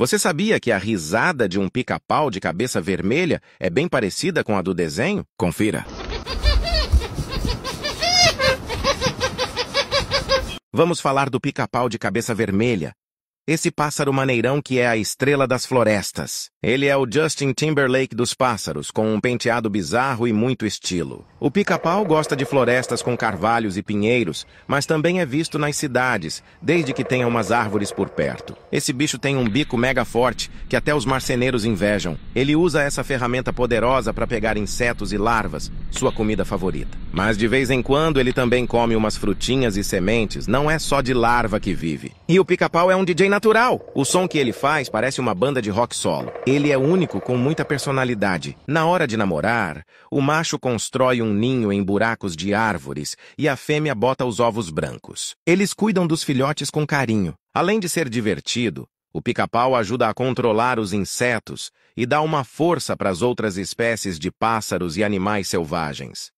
Você sabia que a risada de um pica-pau de cabeça vermelha é bem parecida com a do desenho? Confira. Vamos falar do pica-pau de cabeça vermelha, esse pássaro maneirão que é a estrela das florestas. Ele é o Justin Timberlake dos pássaros, com um penteado bizarro e muito estilo. O pica-pau gosta de florestas com carvalhos e pinheiros, mas também é visto nas cidades, desde que tenha umas árvores por perto. Esse bicho tem um bico mega forte, que até os marceneiros invejam. Ele usa essa ferramenta poderosa para pegar insetos e larvas, sua comida favorita. Mas de vez em quando ele também come umas frutinhas e sementes, não é só de larva que vive. E o pica-pau é um DJ natural. O som que ele faz parece uma banda de rock solo. Ele é único com muita personalidade. Na hora de namorar, o macho constrói um ninho em buracos de árvores e a fêmea bota os ovos brancos. Eles cuidam dos filhotes com carinho. Além de ser divertido, o pica-pau ajuda a controlar os insetos e dá uma força para as outras espécies de pássaros e animais selvagens.